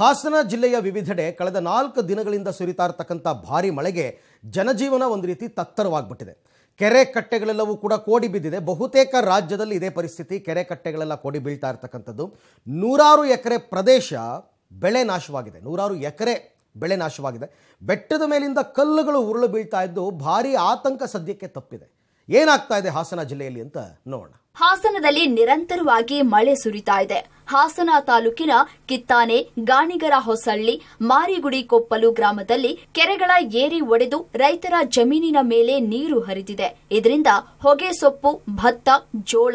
ಹಾಸನ ಜಿಲ್ಲೆಯ ವಿವಿಧೆಡೆ ಕಳೆದ ನಾಲ್ಕು ದಿನಗಳಿಂದ ಸುರಿತಾ ಇರತಕ್ಕಂಥ ಭಾರಿ ಮಳೆಗೆ ಜನಜೀವನ ಒಂದು ರೀತಿ ತತ್ತರವಾಗ್ಬಿಟ್ಟಿದೆ ಕೆರೆ ಕಟ್ಟೆಗಳೆಲ್ಲವೂ ಕೂಡ ಕೋಡಿ ಬಿದ್ದಿದೆ ಬಹುತೇಕ ರಾಜ್ಯದಲ್ಲಿ ಇದೇ ಪರಿಸ್ಥಿತಿ ಕೆರೆ ಕಟ್ಟೆಗಳೆಲ್ಲ ಕೋಡಿ ಬೀಳ್ತಾ ಇರತಕ್ಕಂಥದ್ದು ನೂರಾರು ಎಕರೆ ಪ್ರದೇಶ ಬೆಳೆ ನಾಶವಾಗಿದೆ ನೂರಾರು ಎಕರೆ ಬೆಳೆ ನಾಶವಾಗಿದೆ ಬೆಟ್ಟದ ಮೇಲಿಂದ ಕಲ್ಲುಗಳು ಉರುಳು ಬೀಳ್ತಾ ಇದ್ದು ಭಾರೀ ಆತಂಕ ಸದ್ಯಕ್ಕೆ ತಪ್ಪಿದೆ ಏನಾಗ್ತಾ ಇದೆ ಹಾಸನ ಜಿಲ್ಲೆಯಲ್ಲಿ ಅಂತ ನೋಡೋಣ ಹಾಸನದಲ್ಲಿ ನಿರಂತರವಾಗಿ ಮಳೆ ಸುರಿತಾ ಇದೆ ಹಾಸನ ತಾಲೂಕಿನ ಕಿತ್ತಾನೆ ಗಾಣಿಗರ ಹೊಸಳ್ಳಿ ಮಾರಿಗುಡಿ ಕೊಪ್ಪಲು ಗ್ರಾಮದಲ್ಲಿ ಕೆರೆಗಳ ಏರಿ ಒಡೆದು ರೈತರ ಜಮೀನಿನ ಮೇಲೆ ನೀರು ಹರಿದಿದೆ ಇದರಿಂದ ಹೊಗೆ ಸೊಪ್ಪು ಭತ್ತ ಜೋಳ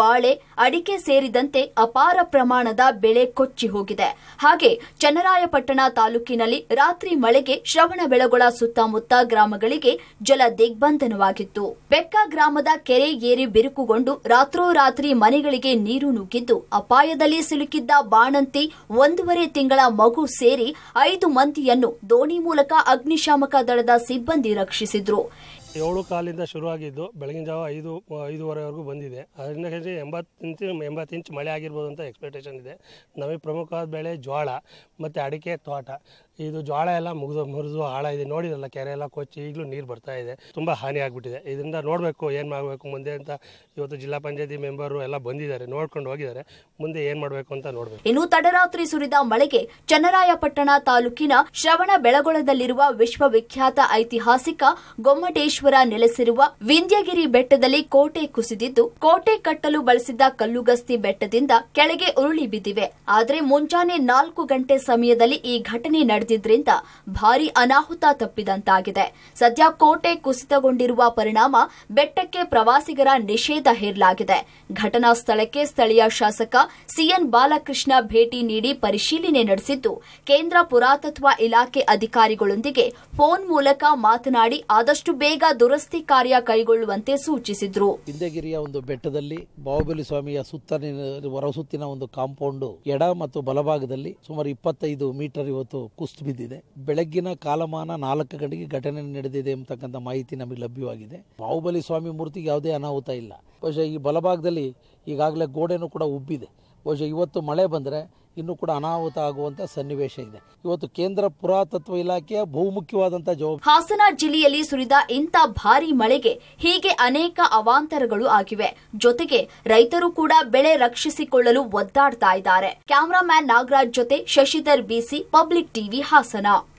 ಬಾಳೆ ಅಡಿಕೆ ಸೇರಿದಂತೆ ಅಪಾರ ಪ್ರಮಾಣದ ಬೆಳೆ ಕೊಚ್ಚಿ ಹೋಗಿದೆ ಹಾಗೆ ಚನ್ನರಾಯಪಟ್ಟಣ ತಾಲೂಕಿನಲ್ಲಿ ರಾತ್ರಿ ಮಳೆಗೆ ಬೆಳಗೊಳ ಸುತ್ತಮುತ್ತ ಗ್ರಾಮಗಳಿಗೆ ಜಲ ದಿಗ್ಬಂಧನವಾಗಿತ್ತು ಬೆಕ್ಕ ಗ್ರಾಮದ ಕೆರೆ ಏರಿ ಬಿರುಕುಗೊಂಡು ರಾತ್ರೋರಾತ್ರಿ ಮನೆಗಳಿಗೆ ನೀರು ನುಗ್ಗಿದ್ದು ಅಪಾಯದಲ್ಲಿ ಸಿಲುಕಿದ್ದ ಬಾಣಂತಿ ಒಂದೂವರೆ ತಿಂಗಳ ಮಗು ಸೇರಿ ಐದು ಮಂದಿಯನ್ನು ದೋಣಿ ಮೂಲಕ ಅಗ್ನಿಶಾಮಕ ದಳದ ಸಿಬ್ಬಂದಿ ರಕ್ಷಿಸಿದ್ರು ಏಳು ಕಾಲಿಂದ ಶುರುವಾಗಿದ್ದು ಬೆಳಗಿನ ಜಾವ ಐದು ಐದೂವರೆವರೆಗೂ ಬಂದಿದೆ ಅದರಿಂದ ಎಂಬತ್ತು ಇಂಚು ಎಂಬತ್ತು ಇಂಚ್ ಮಳೆ ಆಗಿರ್ಬೋದು ಅಂತ ಎಕ್ಸ್ಪೆಕ್ಟೇಷನ್ ಇದೆ ನಮಗೆ ಪ್ರಮುಖವಾದ ಬೆಳೆ ಜೋಳ ಮತ್ತು ಅಡಿಕೆ ತೋಟ ಇದು ಜೋಳ ಎಲ್ಲ ಮುಗಿದು ಮುರಿದು ಇದೆ ನೋಡಿರಲ್ಲ ಕೆರೆ ಎಲ್ಲ ಕೊಚ್ಚಿ ಈಗಲೂ ನೀರು ಬರ್ತಾ ಇದೆ ತುಂಬ ಹಾನಿ ಆಗಿಬಿಟ್ಟಿದೆ ಇದರಿಂದ ನೋಡಬೇಕು ಏನು ಮಾಡಬೇಕು ಮುಂದೆ ಅಂತ ಇವತ್ತು ಜಿಲ್ಲಾ ಪಂಚಾಯತಿ ಮೆಂಬರು ಎಲ್ಲ ಬಂದಿದ್ದಾರೆ ನೋಡ್ಕೊಂಡು ಹೋಗಿದ್ದಾರೆ ಮುಂದೆ ಏನು ಮಾಡಬೇಕು ಅಂತ ನೋಡಬೇಕು ಇನ್ನು ತಡರಾತ್ರಿ ಸುರಿದ ಮಳೆಗೆ ಚನ್ನರಾಯಪಟ್ಟಣ ತಾಲೂಕಿನ ಶ್ರವಣ ಬೆಳಗೊಳದಲ್ಲಿರುವ ವಿಶ್ವವಿಖ್ಯಾತ ಐತಿಹಾಸಿಕ ಗೊಮ್ಮಟೇಶ್ವರ ನೆಲೆಸಿರುವ ವಿಂಧ್ಯಗಿರಿ ಬೆಟ್ಟದಲ್ಲಿ ಕೋಟೆ ಕುಸಿದಿದ್ದು ಕೋಟೆ ಕಟ್ಟಲು ಬಳಸಿದ್ದ ಕಲ್ಲುಗಸ್ತಿ ಬೆಟ್ಟದಿಂದ ಕೆಳಗೆ ಉರುಳಿ ಬಿದ್ದಿವೆ ಆದರೆ ಮುಂಜಾನೆ ನಾಲ್ಕು ಗಂಟೆ ಸಮಯದಲ್ಲಿ ಈ ಘಟನೆ ನಡೆದಿದ್ದರಿಂದ ಭಾರಿ ಅನಾಹುತ ತಪ್ಪಿದಂತಾಗಿದೆ ಸದ್ಯ ಕೋಟೆ ಕುಸಿತಗೊಂಡಿರುವ ಪರಿಣಾಮ ಬೆಟ್ಟಕ್ಕೆ ಪ್ರವಾಸಿಗರ ನಿಷೇಧ ಹೇರಲಾಗಿದೆ ಘಟನಾ ಸ್ಥಳಕ್ಕೆ ಸ್ಥಳೀಯ ಶಾಸಕ ಸಿಎನ್ ಬಾಲಕೃಷ್ಣ ಭೇಟಿ ನೀಡಿ ಪರಿಶೀಲನೆ ನಡೆಸಿದ್ದು ಕೇಂದ್ರ ಪುರಾತತ್ವ ಇಲಾಖೆ ಅಧಿಕಾರಿಗಳೊಂದಿಗೆ ಫೋನ್ ಮೂಲಕ ಮಾತನಾಡಿ ಆದಷ್ಟು ಬೇಗ ದುರಸ್ತಿ ಕಾರ್ಯ ಕೈಗೊಳ್ಳುವಂತೆ ಸೂಚಿಸಿದ್ರು ಹಿಂದೆಗಿರಿಯ ಒಂದು ಬೆಟ್ಟದಲ್ಲಿ ಬಾಹುಬಲಿ ಸ್ವಾಮಿಯ ಸುತ್ತ ಹೊರಸುತ್ತಿನ ಒಂದು ಕಾಂಪೌಂಡ್ ಎಡ ಮತ್ತು ಬಲಭಾಗದಲ್ಲಿ ಸುಮಾರು ಇಪ್ಪತ್ತೈದು ಮೀಟರ್ ಇವತ್ತು ಕುಸ್ತು ಬಿದ್ದಿದೆ ಬೆಳಗ್ಗಿನ ಕಾಲಮಾನ ನಾಲ್ಕು ಗಂಟೆಗೆ ಘಟನೆ ನಡೆದಿದೆ ಎಂಬತಕ್ಕಂಥ ಮಾಹಿತಿ ನಮಗೆ ಲಭ್ಯವಾಗಿದೆ ಬಾಹುಬಲಿ ಸ್ವಾಮಿ ಮೂರ್ತಿಗೆ ಯಾವುದೇ ಅನಾಹುತ ಇಲ್ಲ ಬಹುಶಃ ಈ ಬಲಭಾಗದಲ್ಲಿ ಈಗಾಗಲೇ ಗೋಡೆನೂ ಕೂಡ ಉಬ್ಬಿದೆ ಇವತ್ತು ಮಳೆ ಬಂದರೆ ಇನ್ನೂ ಕೂಡ ಅನಾಹುತ ಆಗುವಂತ ಸನ್ನಿವೇಶ ಇದೆ ಇವತ್ತು ಕೇಂದ್ರ ಪುರಾತತ್ವ ಇಲಾಖೆಯ ಬಹುಮುಖ್ಯವಾದಂತಹ ಜವಾಬ್ದಾರಿ ಹಾಸನ ಜಿಲ್ಲೆಯಲ್ಲಿ ಸುರಿದ ಇಂಥ ಭಾರಿ ಮಳೆಗೆ ಹೀಗೆ ಅನೇಕ ಅವಾಂತರಗಳು ಆಗಿವೆ ಜೊತೆಗೆ ರೈತರು ಕೂಡ ಬೆಳೆ ರಕ್ಷಿಸಿಕೊಳ್ಳಲು ಒದ್ದಾಡ್ತಾ ಇದ್ದಾರೆ ಕ್ಯಾಮರಾಮ್ಯಾನ್ ನಾಗರಾಜ್ ಜೊತೆ Shashidhar BC public TV Hassan